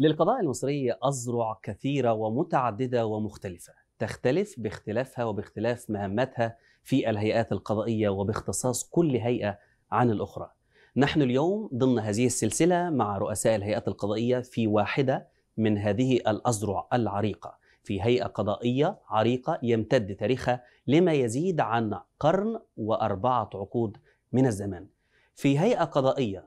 للقضاء المصري أذرع كثيرة ومتعددة ومختلفة تختلف باختلافها وباختلاف مهمتها في الهيئات القضائية وباختصاص كل هيئة عن الأخرى نحن اليوم ضمن هذه السلسلة مع رؤساء الهيئات القضائية في واحدة من هذه الأذرع العريقة في هيئة قضائية عريقة يمتد تاريخها لما يزيد عن قرن وأربعة عقود من الزمان في هيئة قضائية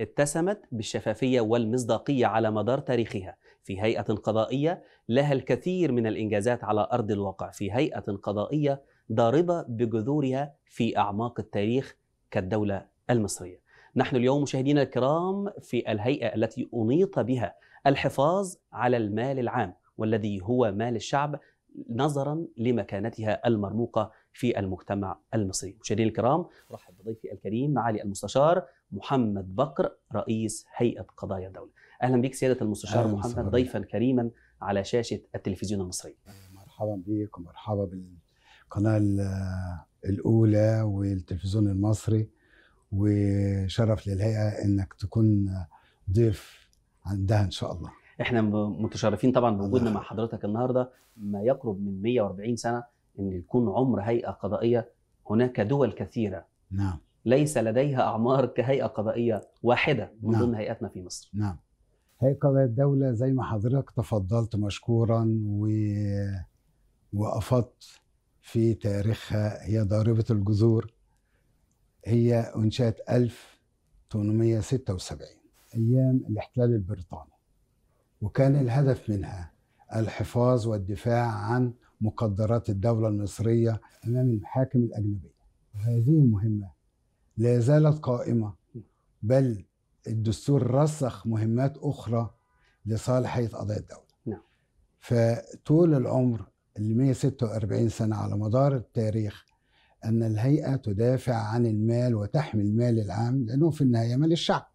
اتسمت بالشفافية والمصداقية على مدار تاريخها في هيئة قضائية لها الكثير من الإنجازات على أرض الواقع في هيئة قضائية ضاربة بجذورها في أعماق التاريخ كالدولة المصرية نحن اليوم مشاهدينا الكرام في الهيئة التي أنيط بها الحفاظ على المال العام والذي هو مال الشعب نظرا لمكانتها المرموقة في المجتمع المصري مشاهدينا الكرام رحب بضيفي الكريم معالي المستشار محمد بكر رئيس هيئة قضايا الدولة أهلا بك سيادة المستشار محمد صحيح. ضيفا كريما على شاشة التلفزيون المصري مرحبا بك ومرحبا بالقناة الأولى والتلفزيون المصري وشرف للهيئة أنك تكون ضيف عندها إن شاء الله احنا متشرفين طبعا بوجودنا مع حضرتك النهارده ما يقرب من 140 سنه ان يكون عمر هيئه قضائيه هناك دول كثيره نعم ليس لديها اعمار كهيئه قضائيه واحده من نعم. ضمن هيئاتنا في مصر نعم هيئه قضائيه الدوله زي ما حضرتك تفضلت مشكورا و وافضت في تاريخها هي ضاربه الجذور هي انشات 1876 ايام الاحتلال البريطاني وكان الهدف منها الحفاظ والدفاع عن مقدرات الدولة المصرية أمام المحاكم الأجنبية هذه المهمة لا زالت قائمة بل الدستور رسخ مهمات أخرى لصالحية قضايا الدولة نعم. فطول العمر ال 146 سنة على مدار التاريخ أن الهيئة تدافع عن المال وتحمي المال العام لأنه في النهاية مال الشعب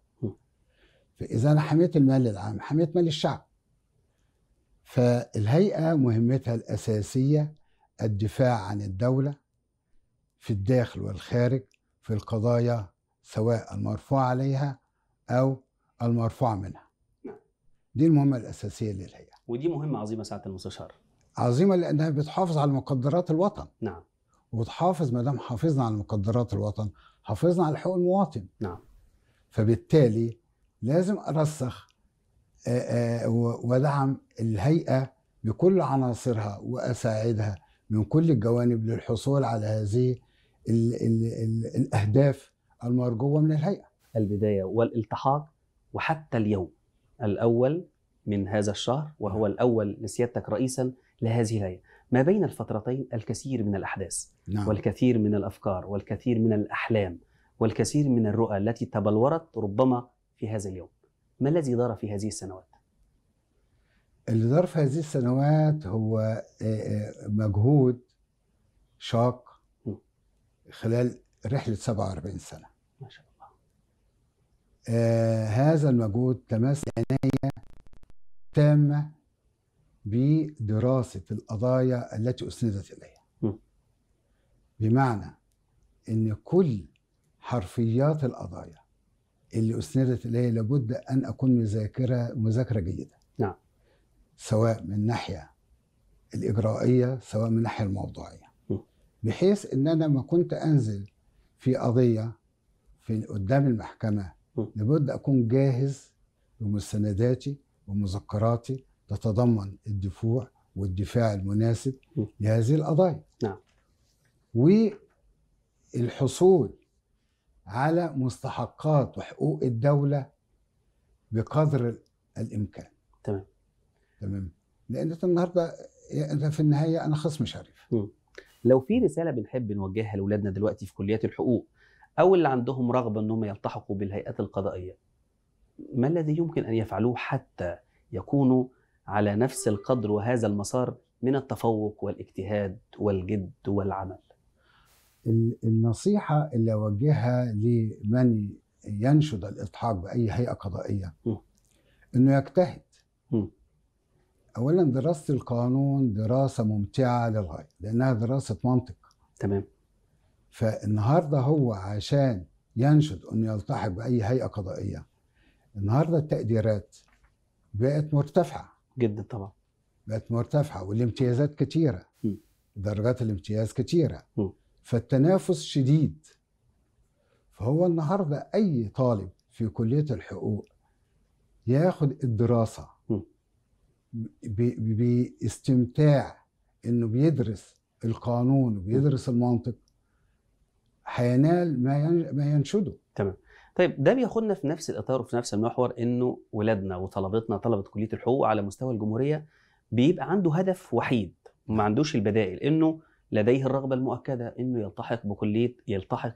فإذا أنا حميت المال العام حميت مال الشعب فالهيئة مهمتها الأساسية الدفاع عن الدولة في الداخل والخارج في القضايا سواء المرفوع عليها أو المرفوع منها دي المهمة الأساسية للهيئة ودي مهمة عظيمة ساعة المستشار عظيمة لأنها بتحافظ على مقدرات الوطن نعم وتحافظ ما دام حافظنا على مقدرات الوطن حافظنا على حقوق المواطن نعم فبالتالي لازم ارسخ ودعم الهيئه بكل عناصرها واساعدها من كل الجوانب للحصول على هذه الـ الـ الـ الاهداف المرجوه من الهيئه. البدايه والالتحاق وحتى اليوم الاول من هذا الشهر وهو نعم. الاول لسيادتك رئيسا لهذه الهيئه. ما بين الفترتين الكثير من الاحداث نعم. والكثير من الافكار والكثير من الاحلام والكثير من الرؤى التي تبلورت ربما في هذا اليوم. ما الذي دار في هذه السنوات؟ اللي دار في هذه السنوات هو آه، آه، مجهود شاق خلال رحلة 47 سنة ما شاء الله آه هذا المجهود تمس عناية تامة بدراسة القضايا التي أسندت إليها بمعنى أن كل حرفيات القضايا اللي أسندت إليه لابد أن أكون مذاكرة مذاكرة جيدة نعم سواء من ناحية الإجرائية سواء من ناحية الموضوعية بحيث أن أنا ما كنت أنزل في قضية في قدام المحكمة لابد أكون جاهز بمستنداتي ومذكراتي تتضمن الدفوع والدفاع المناسب لهذه القضايا نعم والحصول على مستحقات وحقوق الدوله بقدر الامكان تمام تمام لان انت النهارده انت في النهايه انا خصم شريف م. لو في رساله بنحب نوجهها لاولادنا دلوقتي في كليات الحقوق او اللي عندهم رغبه انهم يلتحقوا بالهيئات القضائيه ما الذي يمكن ان يفعلوه حتى يكونوا على نفس القدر وهذا المسار من التفوق والاجتهاد والجد والعمل النصيحة اللي أوجهها لمن ينشد الاضحاك بأي هيئة قضائية م. إنه يجتهد م. أولا دراسة القانون دراسة ممتعة للغاية لأنها دراسة منطق تمام فالنهاردة هو عشان ينشد إنه يلتحق بأي هيئة قضائية النهاردة التقديرات بقت مرتفعة جدا طبعا بقت مرتفعة والامتيازات كتيرة م. درجات الامتياز كتيرة م. فالتنافس شديد فهو النهارده اي طالب في كليه الحقوق ياخد الدراسه باستمتاع انه بيدرس القانون وبيدرس المنطق هينال ما ما ينشده تمام طيب ده بياخدنا في نفس الاطار وفي نفس المحور انه ولادنا وطلبتنا طلبه كليه الحقوق على مستوى الجمهوريه بيبقى عنده هدف وحيد ما عندوش البدائل انه لديه الرغبه المؤكده انه يلتحق بكليه يلتحق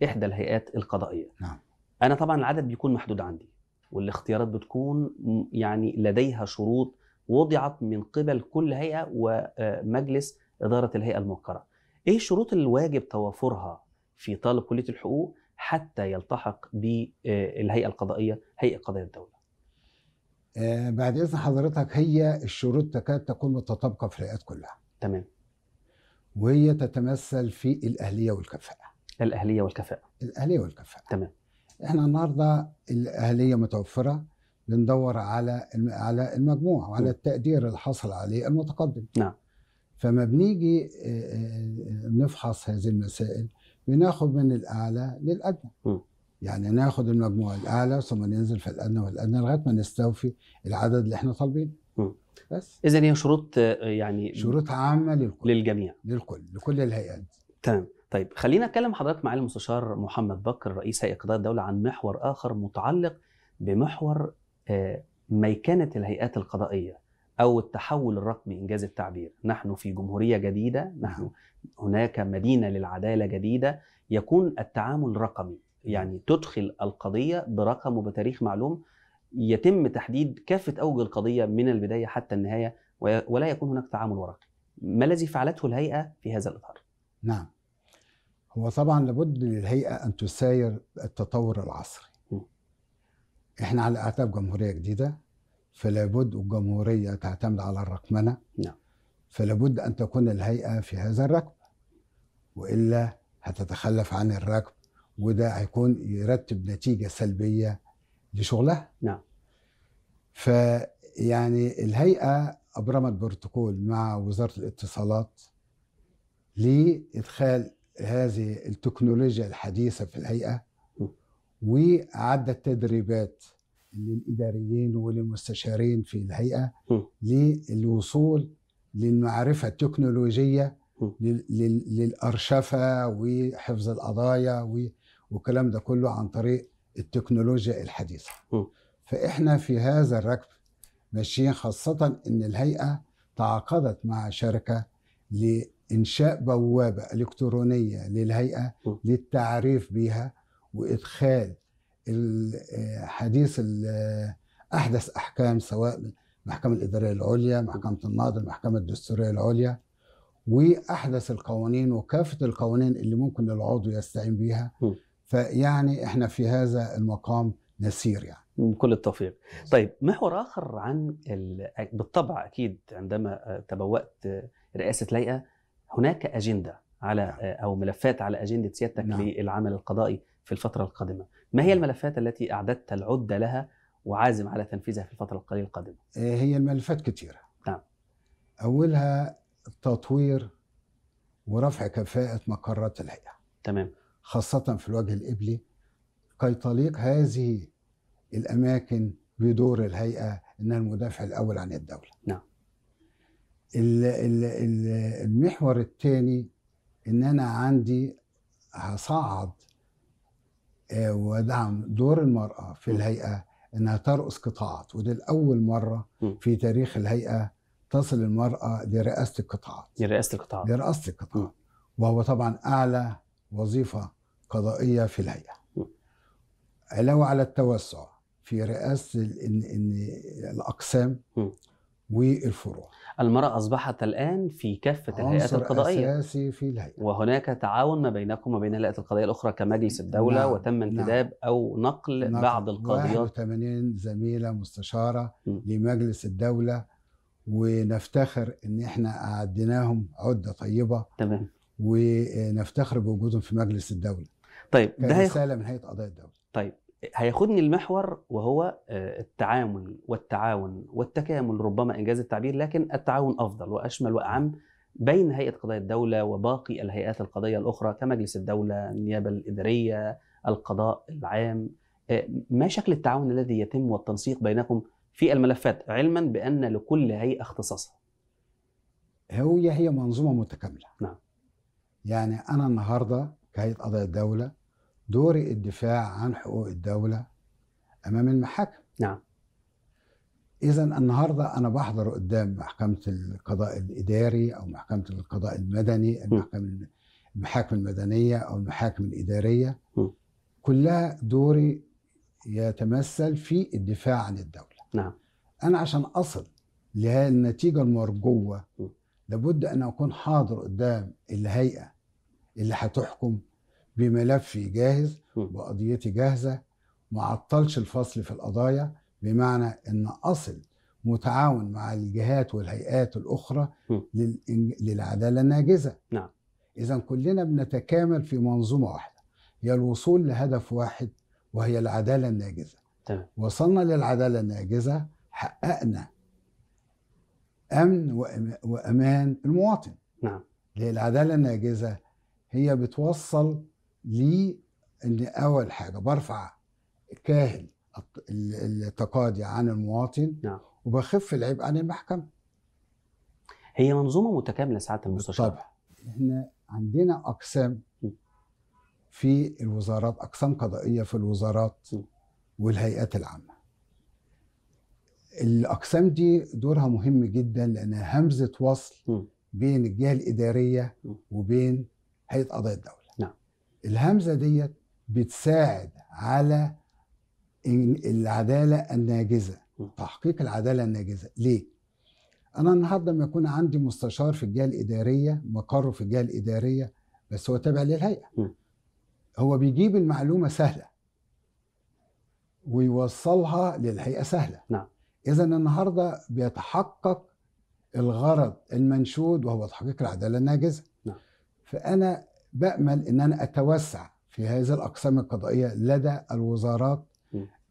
باحدى الهيئات القضائيه. نعم. انا طبعا العدد بيكون محدود عندي والاختيارات بتكون يعني لديها شروط وضعت من قبل كل هيئه ومجلس آه، اداره الهيئه الموقره. ايه الشروط الواجب توافرها في طالب كليه الحقوق حتى يلتحق بالهيئه آه، القضائيه هيئه قضايا الدوله. آه، بعد اذن حضرتك هي الشروط تكاد تكون متطابقه في الهيئات كلها. تمام. وهي تتمثل في الأهلية والكفاءة الأهلية والكفاءة الأهلية والكفاءة تمام احنا النهارده الأهلية متوفرة بندور على على المجموع وعلى نعم. التقدير اللي حصل عليه المتقدم نعم فما بنيجي نفحص هذه المسائل بناخد من الأعلى للأدنى م. يعني ناخد المجموع الأعلى ثم ننزل في الأدنى والأدنى لغاية ما نستوفي العدد اللي احنا طالبينه بس اذا هي شروط آه، يعني شروط عامه للكل للجميع للكل لكل الهيئات تمام طيب خلينا اتكلم حضرتك مع المستشار محمد بكر رئيس هيئه قضاء الدوله عن محور اخر متعلق بمحور آه، ميكنه الهيئات القضائيه او التحول الرقمي انجاز التعبير نحن في جمهوريه جديده نحن نعم. هناك مدينه للعداله جديده يكون التعامل رقمي نعم. يعني تدخل القضيه برقم وبتاريخ معلوم يتم تحديد كافه اوجه القضيه من البدايه حتى النهايه ولا يكون هناك تعامل ورقي. ما الذي فعلته الهيئه في هذا الاطار؟ نعم. هو طبعا لابد للهيئه ان تساير التطور العصري. م. احنا على اعتاب جمهوريه جديده فلابد الجمهوريه تعتمد على الرقمنه. نعم. فلابد ان تكون الهيئه في هذا الركب. والا هتتخلف عن الركب وده هيكون يرتب نتيجه سلبيه لشغلها نعم فيعني الهيئه ابرمت بروتوكول مع وزاره الاتصالات لادخال هذه التكنولوجيا الحديثه في الهيئه وعدت تدريبات للاداريين وللمستشارين في الهيئه للوصول للمعرفه التكنولوجيه للارشفه وحفظ القضايا والكلام ده كله عن طريق التكنولوجيا الحديثه فاحنا في هذا الركب ماشيين خاصه ان الهيئه تعاقدت مع شركه لانشاء بوابه الكترونيه للهيئه للتعريف بها وادخال حديث احدث احكام سواء المحكمه الاداريه العليا محكمه النقد المحكمه الدستوريه العليا واحدث القوانين وكافه القوانين اللي ممكن العضو يستعين بيها فيعني احنا في هذا المقام نسير يعني بكل التوفيق طيب محور اخر عن ال... بالطبع اكيد عندما تبوأت رئاسه لائقه هناك اجنده على نعم. او ملفات على اجنده سيادتك نعم. للعمل القضائي في الفتره القادمه ما هي نعم. الملفات التي اعددت العده لها وعازم على تنفيذها في الفتره القليله القادمه إيه، هي الملفات كثيره نعم اولها تطوير ورفع كفاءه مقرات الهيئه تمام خاصة في الوجه القبلي كي تليق هذه الأماكن بدور الهيئة أنها المدافع الأول عن الدولة نعم المحور الثاني أن أنا عندي هصعد آه، وادعم دور المرأة في الهيئة أنها ترأس قطاعات ودي الأول مرة في تاريخ الهيئة تصل المرأة لرئاسة القطاعات لرئاسة القطاعات لرئاسة القطاعات وهو طبعا أعلى وظيفة قضائية في الهيئة علاوة على التوسع في رئاسة الأقسام والفروع المرأة أصبحت الآن في كافة الهيئات القضائية أساسي في الهيئة وهناك تعاون ما بينكم وبين الهيئات القضائية الأخرى كمجلس نعم، الدولة نعم. وتم انتداب نعم. أو نقل نعم. بعض القاضيات 81 زميلة مستشارة م. لمجلس الدولة ونفتخر إن إحنا أعدناهم عدة طيبة تمام ونفتخر بوجودهم في مجلس الدوله طيب ده رساله من هيئه قضايا الدوله طيب هياخدني المحور وهو آه، التعامل والتعاون والتكامل ربما انجاز التعبير لكن التعاون افضل واشمل واعم بين هيئه قضايا الدوله وباقي الهيئات القضائيه الاخرى كمجلس الدوله، النيابه الاداريه، القضاء العام. آه، ما شكل التعاون الذي يتم والتنسيق بينكم في الملفات علما بان لكل هيئه اختصاصها؟ هي هي منظومه متكامله. نعم. يعني أنا النهاردة كهيئة قضاء الدولة دوري الدفاع عن حقوق الدولة أمام المحاكم نعم إذا النهاردة أنا بحضر قدام محكمة القضاء الإداري أو محكمة القضاء المدني المحكمة المحاكم المدنية أو المحاكم الإدارية م. كلها دوري يتمثل في الدفاع عن الدولة نعم أنا عشان أصل لهذه النتيجة المرجوة لابد أن أكون حاضر قدام الهيئة اللي هتحكم بملفي جاهز وقضيتي جاهزه ما عطلش الفصل في القضايا بمعنى ان اصل متعاون مع الجهات والهيئات الاخرى للعداله الناجزه نعم اذا كلنا بنتكامل في منظومه واحده هي الوصول لهدف واحد وهي العداله الناجزه تمام. وصلنا للعداله الناجزه حققنا امن وامان المواطن نعم العداله الناجزه هي بتوصل ل ان اول حاجه برفع كاهل التقاضي عن المواطن نعم. وبخف العبء عن المحكمه هي منظومه متكامله سعاده المستشار طبعا احنا عندنا اقسام في الوزارات اقسام قضائيه في الوزارات والهيئات العامه الاقسام دي دورها مهم جدا لانها همزه وصل بين الجهه الاداريه وبين هيئه قضايا الدوله نعم الهمزه ديت بتساعد على العداله الناجزه تحقيق العداله الناجزه ليه انا النهارده لما يكون عندي مستشار في الجهه الاداريه مقره في الجهه الاداريه بس هو تابع للهيئه هو بيجيب المعلومه سهله ويوصلها للهيئه سهله نعم اذا النهارده بيتحقق الغرض المنشود وهو تحقيق العداله الناجزه فأنا بأمل أن أنا أتوسع في هذه الأقسام القضائية لدى الوزارات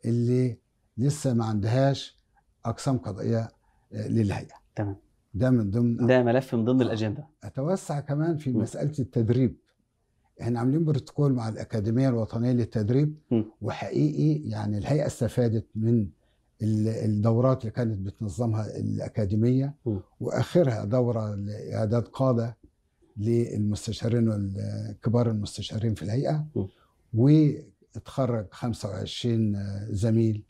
اللي لسه ما عندهاش أقسام قضائية آه، للهيئة تمام ده من ضمن ده ملف من ضمن الأجندة أتوسع كمان في مسألة التدريب احنا عاملين بروتوكول مع الأكاديمية الوطنية للتدريب وحقيقي يعني الهيئة استفادت من الدورات اللي كانت بتنظمها الأكاديمية وآخرها دورة لإعداد قادة للمستشارين والكبار المستشارين في الهيئه واتخرج 25 زميل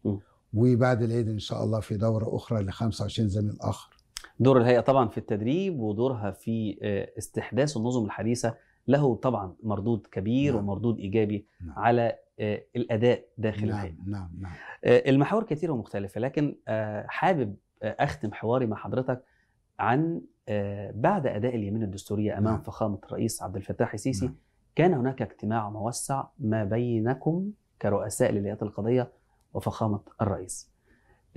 وبعد العيد ان شاء الله في دوره اخرى ل 25 زميل اخر دور الهيئه طبعا في التدريب ودورها في آه، استحداث النظم الحديثه له طبعا مردود كبير نعم. ومردود ايجابي نعم. على آه، الاداء داخل نعم. الهيئه نعم نعم آه، المحاور كثيره ومختلفه لكن حابب اختم حواري مع حضرتك عن آه، بعد اداء اليمين الدستوريه امام نعم. فخامه الرئيس عبد الفتاح السيسي نعم. كان هناك اجتماع موسع ما بينكم كرؤساء للهيئات القضيه وفخامه الرئيس.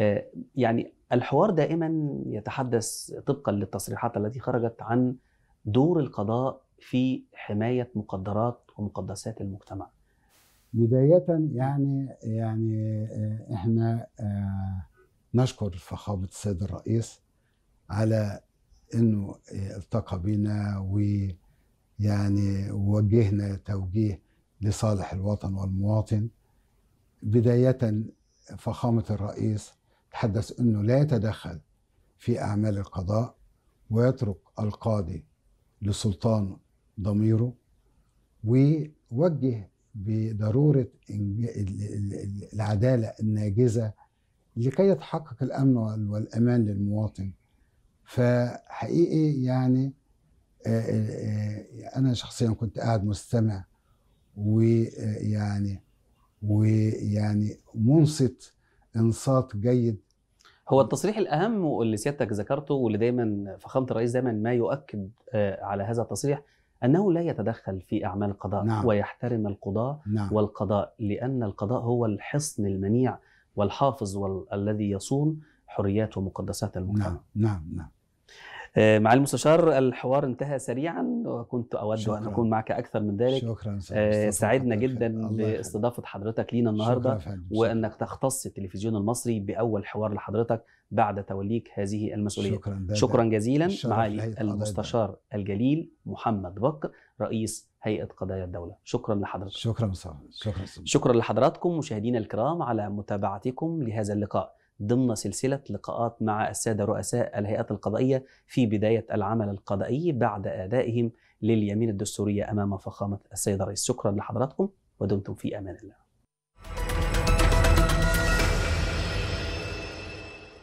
آه، يعني الحوار دائما يتحدث طبقا للتصريحات التي خرجت عن دور القضاء في حمايه مقدرات ومقدسات المجتمع. بدايه يعني يعني آه، احنا نشكر فخامه السيد الرئيس على انه آه، التقى بنا ويعني وجهنا توجيه لصالح الوطن والمواطن بدايه فخامه الرئيس تحدث انه لا يتدخل في اعمال القضاء ويترك القاضي لسلطان ضميره ووجه بضروره العداله الناجزه لكي يتحقق الامن والامان للمواطن فحقيقي يعني آه، آه، آه، انا شخصيا كنت قاعد مستمع ويعني ويعني منصت انصات جيد هو التصريح الاهم واللي سيادتك ذكرته واللي دايما فخامه الرئيس دايما ما يؤكد على هذا التصريح انه لا يتدخل في اعمال القضاء نعم. ويحترم القضاء نعم. والقضاء لان القضاء هو الحصن المنيع والحافظ والذي يصون حريات ومقدسات المجتمع نعم نعم, نعم. آه، مع المستشار الحوار انتهى سريعا وكنت اود ان اكون معك اكثر من ذلك شكرا آه، سعدنا جدا باستضافه حضرتك لينا النهارده وانك تختص التلفزيون المصري باول حوار لحضرتك بعد توليك هذه المسؤوليه شكرا, شكرا جزيلا معالي المستشار ده. الجليل محمد بكر رئيس هيئه قضايا الدوله شكرا لحضرتك شكرا صح. شكرا شكرا لحضراتكم مشاهدينا الكرام على متابعتكم لهذا اللقاء ضمن سلسلة لقاءات مع السادة رؤساء الهيئات القضائية في بداية العمل القضائي بعد أدائهم لليمين الدستورية أمام فخامة السيد الرئيس شكرا لحضراتكم ودمتم في أمان الله